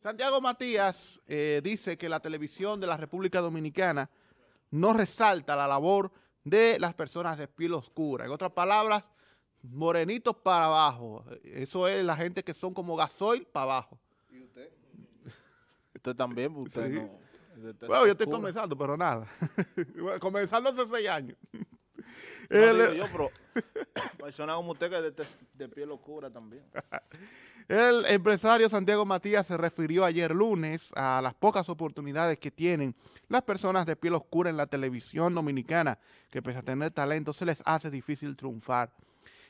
Santiago Matías eh, dice que la televisión de la República Dominicana no resalta la labor de las personas de piel oscura. En otras palabras, morenitos para abajo. Eso es la gente que son como gasoil para abajo. ¿Y usted? Usted también, bueno, yo estoy comenzando, pero nada. comenzando hace seis años. yo, pero de, piel oscura también. El empresario Santiago Matías se refirió ayer lunes a las pocas oportunidades que tienen las personas de piel oscura en la televisión dominicana, que pese a tener talento se les hace difícil triunfar.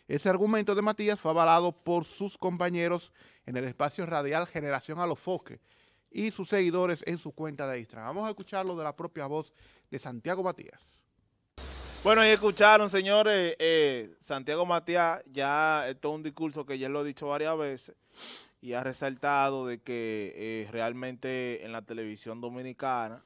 Ese argumento de Matías fue avalado por sus compañeros en el espacio radial Generación a los Foques y sus seguidores en su cuenta de Instagram. Vamos a escucharlo de la propia voz de Santiago Matías. Bueno, y escucharon, señores, eh, Santiago Matías, ya esto eh, es un discurso que ya lo he dicho varias veces y ha resaltado de que eh, realmente en la televisión dominicana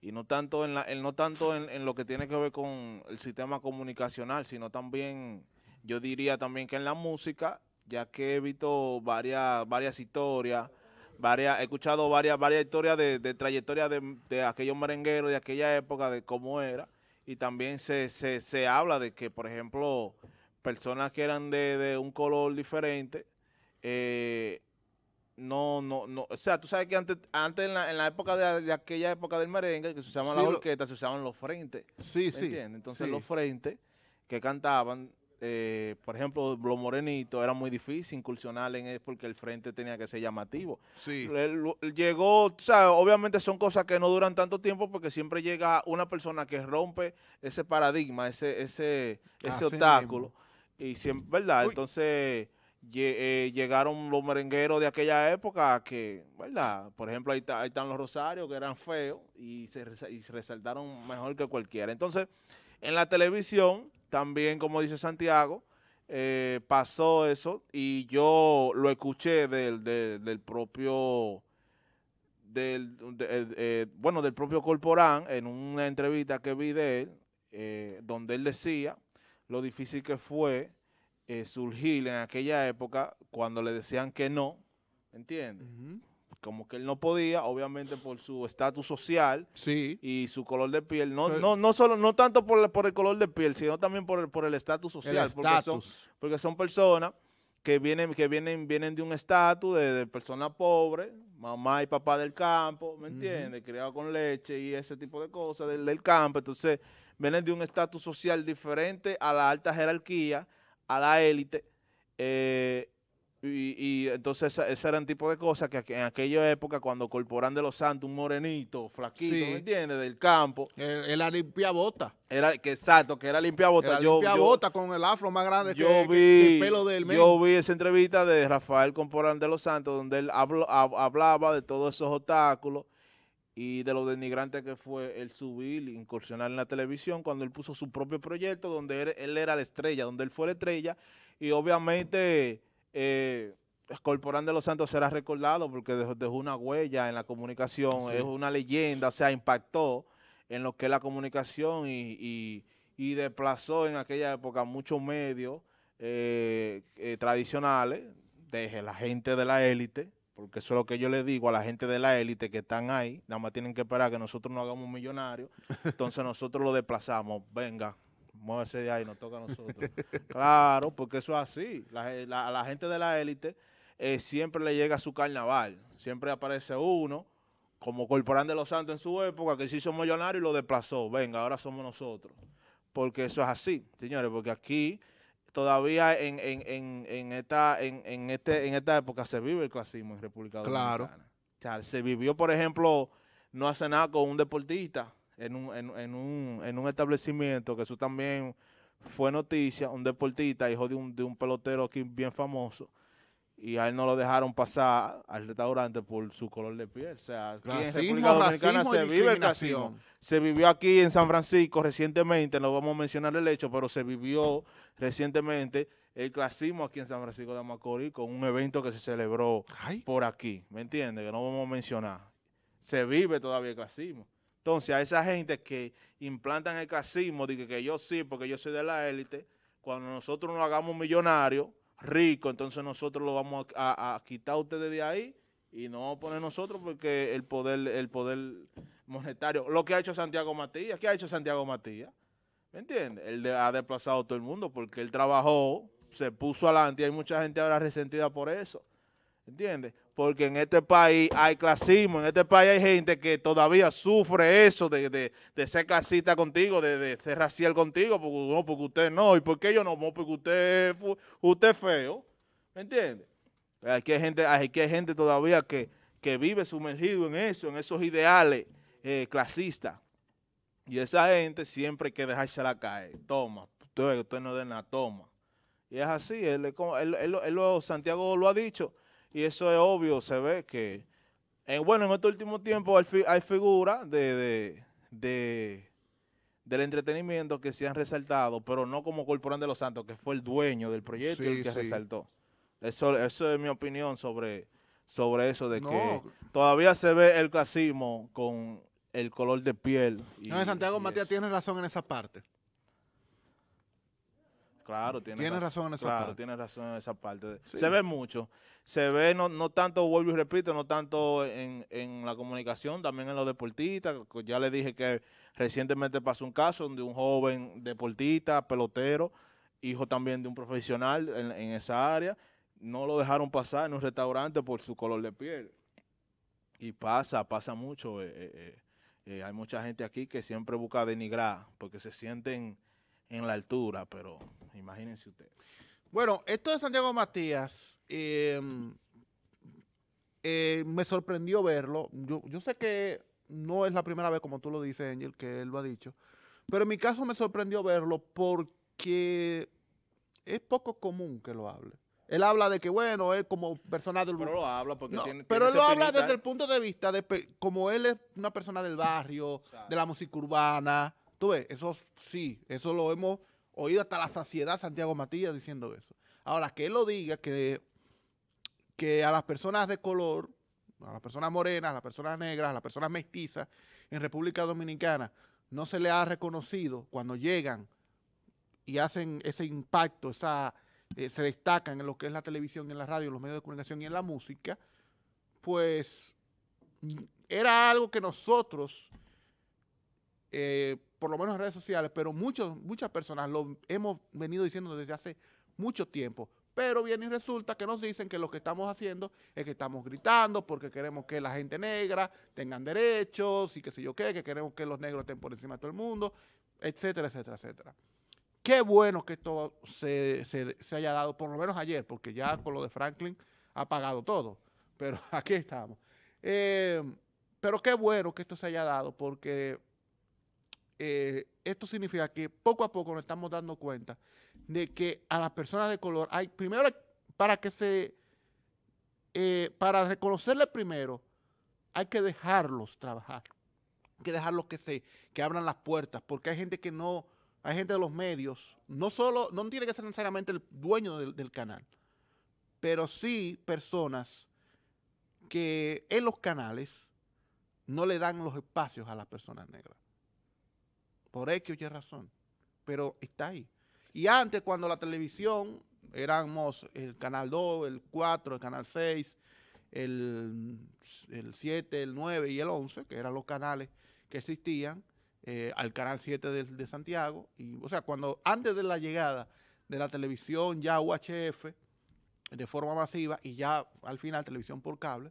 y no tanto en la, no tanto en, lo que tiene que ver con el sistema comunicacional, sino también, yo diría también que en la música, ya que he visto varias, varias historias, varias, he escuchado varias, varias historias de, trayectoria de, de aquellos merengueros de aquella época, de cómo era y también se, se, habla de que, por ejemplo, personas que eran de, un color diferente, eh, no, no, no. O sea, tú sabes que antes, antes en, la, en la época de, aquella época del merengue, que se usaban las orquestas, se usaban los frentes. Sí, sí. Entonces los frentes que cantaban eh, por ejemplo, los morenitos era muy difícil incursionar en él porque el frente tenía que ser llamativo. llegó, obviamente son cosas que no duran tanto tiempo porque siempre llega una persona que rompe ese paradigma, ese, ese, ese obstáculo. y siempre, ¿verdad? Entonces... Eh, llegaron los merengueros de aquella época que, ¿verdad? Por ejemplo, ahí, están los Rosarios, que eran feos y se resaltaron mejor que cualquiera. Entonces, en la televisión, también, como dice Santiago, eh, pasó eso y yo lo escuché del, del, propio del eh, eh, bueno del propio Corporán en una entrevista que vi de él donde él decía lo difícil que fue surgir en aquella época cuando le decían que no ¿entiendes? como que él no podía, obviamente por su estatus social y su color de piel. No, no, no solo, no tanto por, el, por el color de piel, sino también por el, por el estatus social. porque, son, personas que vienen, que vienen, vienen de un estatus de, de personas pobres, mamá y papá del campo, ¿me entiendes? Criado con leche y ese tipo de cosas del, del campo. Entonces, vienen de un estatus social diferente a la alta jerarquía, a la élite. Eh, y, entonces ese era el tipo de cosas que en aquella época cuando Corporán de los Santos, un morenito, flaquito, ¿me entiendes? Del campo. Era limpia bota. Era, que exacto, que era limpia bota. Era yo, limpia bota con el afro más grande que, vi, el pelo del medio. Yo vi esa entrevista de Rafael Corporán de los Santos donde él hablaba de todos esos obstáculos y de lo denigrante que fue el subir, incursionar en la televisión, cuando él puso su propio proyecto donde él era la estrella, donde él fue la estrella y obviamente eh, Corporán de los Santos será recordado porque dejó, una huella en la comunicación, es una leyenda, o sea, impactó en lo que es la comunicación y, desplazó en aquella época muchos medios eh, eh, tradicionales de la gente de la élite, porque eso es lo que yo le digo a la gente de la élite que están ahí, nada más tienen que esperar que nosotros no hagamos millonarios, entonces nosotros lo desplazamos, venga, muévese de ahí, nos toca a nosotros. claro, porque eso es así. La, la, gente de la élite eh, siempre le llega su carnaval. Siempre aparece uno, como Corporán de los Santos en su época, que se hizo millonario y lo desplazó. Venga, ahora somos nosotros. Porque eso es así, señores, porque aquí todavía en, en, en, en esta, en, en, este, en esta época se vive el clasismo en República Dominicana. Claro. se vivió, por ejemplo, no hace nada con un deportista en un, en, un, establecimiento, que eso también fue noticia, un deportista, hijo de un, de un pelotero aquí bien famoso, y a él no lo dejaron pasar al restaurante por su color de piel. O sea, aquí en República Dominicana se vive el clasismo. Se vivió aquí en San Francisco recientemente, no vamos a mencionar el hecho, pero se vivió recientemente el clasismo aquí en San Francisco de Macorís con un evento que se celebró por aquí, ¿me entiendes? Que no vamos a mencionar. Se vive todavía el clasismo. Entonces, a esa gente que implantan el casismo, dije que, yo sí, porque yo soy de la élite, cuando nosotros nos hagamos millonarios, ricos, entonces nosotros lo vamos a, quitar a ustedes de ahí y no poner nosotros porque el poder, el poder monetario, lo que ha hecho Santiago Matías, ¿qué ha hecho Santiago Matías? ¿Me entiendes? Él ha desplazado a todo el mundo porque él trabajó, se puso adelante y hay mucha gente ahora resentida por eso. ¿Entiendes? porque en este país hay clasismo, en este país hay gente que todavía sufre eso de, ser clasista contigo, de, ser racial contigo, porque usted no, y porque yo no, porque usted, usted feo, ¿me entiende? Aquí hay gente, gente todavía que, vive sumergido en eso, en esos ideales eh, clasistas. Y esa gente siempre hay que la calle. Toma, usted, no de nada, toma. Y es así, él, Santiago lo ha dicho, y eso es obvio, se ve que, bueno, en este último tiempo hay, figuras de, del entretenimiento que se han resaltado, pero no como Corporán de los Santos, que fue el dueño del proyecto y el que resaltó. Eso, es mi opinión sobre, sobre eso, de que todavía se ve el clasismo con el color de piel. Y, no, Santiago Matías tiene razón en esa parte. Claro, tiene, razón, en esa parte. razón esa parte. Se ve mucho. Se ve, no, tanto, vuelvo y repito, no tanto en, la comunicación, también en los deportistas. Pues ya le dije que recientemente pasó un caso donde un joven deportista, pelotero, hijo también de un profesional en, esa área, no lo dejaron pasar en un restaurante por su color de piel. Y pasa, pasa mucho. Eh, eh, eh, hay mucha gente aquí que siempre busca denigrar porque se sienten en la altura, pero imagínense ustedes. Bueno, esto de Santiago Matías, em, eh, me sorprendió verlo. Yo, sé que no es la primera vez, como tú lo dices, Angel, que él lo ha dicho, pero en mi caso me sorprendió verlo porque es poco común que lo hable. Él habla de que, bueno, él como persona del... Pero lo habla porque tiene, Pero él lo habla desde el punto de vista de como él es una persona del barrio, de la música urbana, Tú ves, eso sí, eso lo hemos oído hasta la saciedad Santiago Matías diciendo eso. Ahora, que él lo diga, que, que a las personas de color, a las personas morenas, a las personas negras, a las personas mestizas en República Dominicana, no se le ha reconocido cuando llegan y hacen ese impacto, esa, eh, se destacan en lo que es la televisión, en la radio, en los medios de comunicación y en la música, pues era algo que nosotros eh, por lo menos en redes sociales, pero muchos, muchas personas lo hemos venido diciendo desde hace mucho tiempo. Pero viene y resulta que nos dicen que lo que estamos haciendo es que estamos gritando porque queremos que la gente negra tengan derechos y qué sé yo qué, que queremos que los negros estén por encima de todo el mundo, etcétera, etcétera, etcétera. Qué bueno que esto se, haya dado, por lo menos ayer, porque ya con lo de Franklin ha pagado todo. Pero aquí estamos. Eh, pero qué bueno que esto se haya dado porque eh, esto significa que poco a poco nos estamos dando cuenta de que a las personas de color hay primero para que se eh, para reconocerle primero hay que dejarlos trabajar hay que dejarlos que se que abran las puertas porque hay gente que no hay gente de los medios no solo no tiene que ser necesariamente el dueño del canal pero sí personas que en los canales no le dan los espacios a las personas negras por X o Y razón, pero está ahí. Y antes, cuando la televisión, éramos el Canal 2, el 4, el Canal 6, el, 7, el 9 y el 11, que eran los canales que existían, eh, al Canal 7 de, Santiago. o sea, cuando antes de la llegada de la televisión ya UHF, de forma masiva, y ya al final televisión por cable,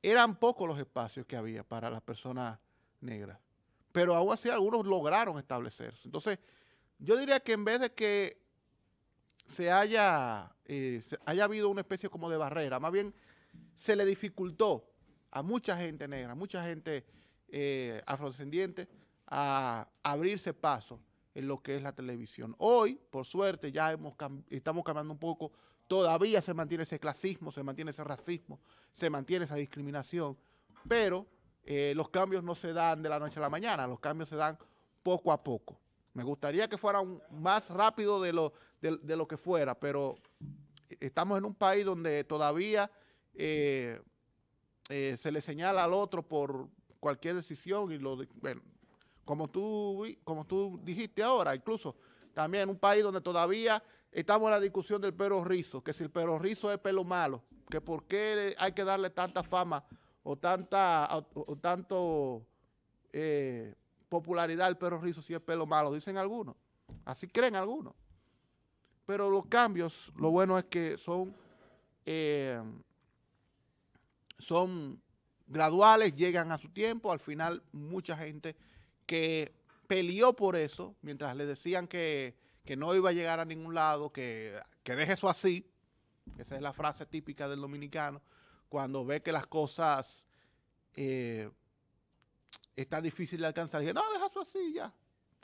eran pocos los espacios que había para las personas negras pero aún así algunos lograron establecerse. Entonces, yo diría que en vez de que se haya, eh, haya habido una especie como de barrera, más bien se le dificultó a mucha gente negra, mucha gente eh, afrodescendiente, a abrirse paso en lo que es la televisión. Hoy, por suerte, ya hemos estamos cambiando un poco, todavía se mantiene ese clasismo, se mantiene ese racismo, se mantiene esa discriminación, pero eh, los cambios no se dan de la noche a la mañana, los cambios se dan poco a poco. Me gustaría que fuera más rápido de lo, de, lo que fuera, pero estamos en un país donde todavía eh, eh, se le señala al otro por cualquier decisión y lo como tú como tú dijiste ahora, incluso también en un país donde todavía estamos en la discusión del perro rizo, que si el perro rizo es pelo malo, que por qué hay que darle tanta fama o tanta tanto eh, popularidad el perro rizo si es pelo malo, dicen algunos. Así creen algunos. Pero los cambios, lo bueno es que son, eh, son graduales, llegan a su tiempo. Al final, mucha gente que peleó por eso, mientras le decían que, no iba a llegar a ningún lado, que, que deje eso así, esa es la frase típica del dominicano, cuando ve que las cosas eh, están difíciles de alcanzar, dije, no, deja eso así ya.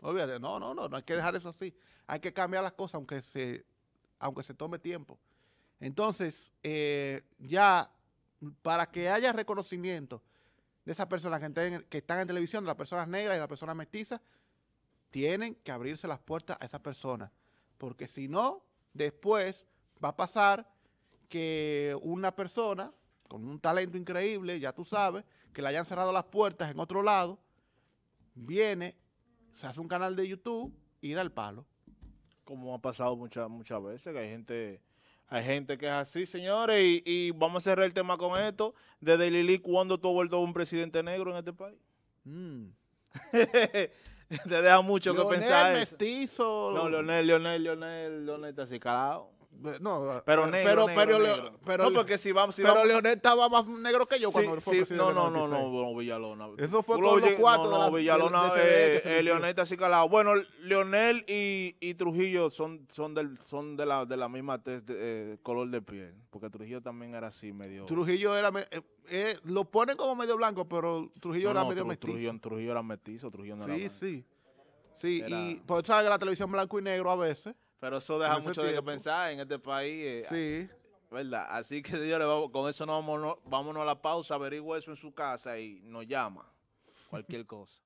Obviamente, no, no, no, no hay que dejar eso así. Hay que cambiar las cosas aunque se, aunque se tome tiempo. Entonces, eh, ya para que haya reconocimiento de esas personas que, que están en televisión, de las personas negras y las personas mestizas, tienen que abrirse las puertas a esas personas. Porque si no, después va a pasar que una persona con un talento increíble, ya tú sabes, que le hayan cerrado las puertas en otro lado, viene, se hace un canal de YouTube y da el palo. Como ha pasado muchas muchas veces, que hay gente... Hay gente que es así, señores, y, vamos a cerrar el tema con esto. Desde Lili, ¿cuándo tú has vuelto un presidente negro en este país? Mm. Te deja mucho que pensar. Mestizo. No, Leonel, Leonel, Leonel, Leonel está así calado. Eh, no, eh, eh, pero negro, pero, pero, no, porque si vamos, pero Leonel estaba más negro que yo sí, cuando fue sí, no, no, no, no, Villalona. Eso fue con los cuatro. No, no, Villalona, Leonel está así calado. Bueno, Leonel y, y Trujillo son, son, del, son de, la, de la misma color de piel, porque Trujillo también era así, medio... Trujillo era... lo ponen como medio blanco, pero Trujillo era medio mestizo. Trujillo, Trujillo, era mestizo, Trujillo sí, era Sí, sí. y por eso que la televisión blanco y negro a veces pero eso deja mucho de que pensar en este país. Eh, sí. ¿Verdad? Así que con eso vámonos, a la pausa, averigua eso en su casa y nos llama. Cualquier cosa.